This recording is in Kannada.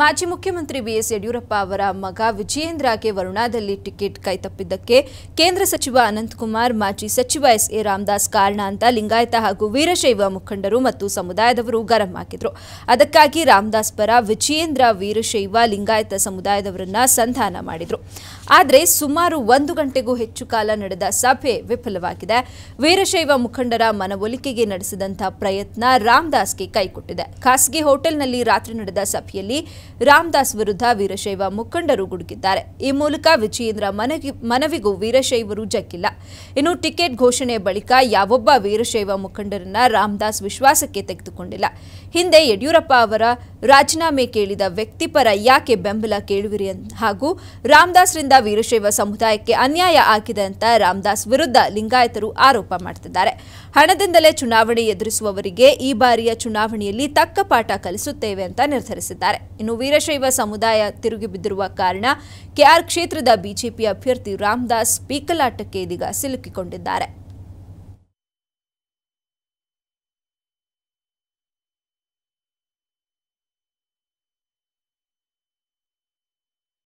ಮಾಜಿ ಮುಖ್ಯಮಂತ್ರಿ ಬಿಎಸ್ ಯಡಿಯೂರಪ್ಪ ಅವರ ಮಗ ವಿಜಯೇಂದ್ರಗೆ ವರುಣಾದಲ್ಲಿ ಟಿಕೆಟ್ ಕೈತಪ್ಪಿದ್ದಕ್ಕೆ ಕೇಂದ್ರ ಸಚಿವ ಅನಂತಕುಮಾರ್ ಮಾಜಿ ಸಚಿವ ಎಸ್ ಎ ರಾಮದಾಸ್ ಕಾರಣ ಅಂತ ಲಿಂಗಾಯತ ಹಾಗೂ ವೀರಶೈವ ಮುಖಂಡರು ಮತ್ತು ಸಮುದಾಯದವರು ಗರಂ ಹಾಕಿದ್ರು ಅದಕ್ಕಾಗಿ ರಾಮದಾಸ್ ಪರ ವಿಜಯೇಂದ್ರ ವೀರಶೈವ ಲಿಂಗಾಯತ ಸಮುದಾಯದವರನ್ನ ಸಂಧಾನ ಮಾಡಿದ್ರು ಆದರೆ ಸುಮಾರು ಒಂದು ಗಂಟೆಗೂ ಹೆಚ್ಚು ಕಾಲ ನಡೆದ ಸಭೆ ವಿಫಲವಾಗಿದೆ ವೀರಶೈವ ಮುಖಂಡರ ಮನವೊಲಿಕೆಗೆ ನಡೆಸಿದಂತಹ ಪ್ರಯತ್ನ ರಾಮದಾಸ್ಗೆ ಕೈಕೊಟ್ಟಿದೆ ಖಾಸಗಿ ಹೋಟೆಲ್ನಲ್ಲಿ ರಾತ್ರಿ ನಡೆದ ಸಭೆಯಲ್ಲಿ ರಾಮದಾಸ್ ವಿರುದ್ಧ ವೀರಶೈವ ಮುಖಂಡರು ಗುಡುಗಿದ್ದಾರೆ ಈ ಮೂಲಕ ವಿಜಯೇಂದ್ರ ಮನವಿಗೂ ವೀರಶೈವರು ಜಗ್ಗಿಲ್ಲ ಇನ್ನು ಟಿಕೆಟ್ ಘೋಷಣೆ ಬಳಿಕ ಯಾವೊಬ್ಬ ವೀರಶೈವ ಮುಖಂಡರನ್ನ ರಾಮದಾಸ್ ವಿಶ್ವಾಸಕ್ಕೆ ತೆಗೆದುಕೊಂಡಿಲ್ಲ ಹಿಂದೆ ಯಡಿಯೂರಪ್ಪ ಅವರ ರಾಜೀನಾಮೆ ಕೇಳಿದ ವ್ಯಕ್ತಿಪರ ಯಾಕೆ ಬೆಂಬಲ ಕೇಳುವಿರಿ ಹಾಗೂ ರಾಮದಾಸ್ರಿಂದ ವೀರಶೈವ ಸಮುದಾಯಕ್ಕೆ ಅನ್ಯಾಯ ಆಗಿದೆ ಅಂತ ರಾಮದಾಸ್ ವಿರುದ್ಧ ಲಿಂಗಾಯತರು ಆರೋಪ ಮಾಡುತ್ತಿದ್ದಾರೆ ಹಣದಿಂದಲೇ ಚುನಾವಣೆ ಎದುರಿಸುವವರಿಗೆ ಈ ಬಾರಿಯ ಚುನಾವಣೆಯಲ್ಲಿ ತಕ್ಕ ಪಾಠ ಕಲಿಸುತ್ತೇವೆ ಅಂತ ನಿರ್ಧರಿಸಿದ್ದಾರೆ ವೀರಶೈವ ಸಮುದಾಯ ತಿರುಗಿ ಬಿದ್ದಿರುವ ಕಾರಣ ಕೆಆರ್ ಕ್ಷೇತ್ರದ ಬಿಜೆಪಿ ಅಭ್ಯರ್ಥಿ ರಾಮದಾಸ್ ಪೀಕಲಾಟಕ್ಕೆ ಇದೀಗ ಸಿಲುಕಿಕೊಂಡಿದ್ದಾರೆ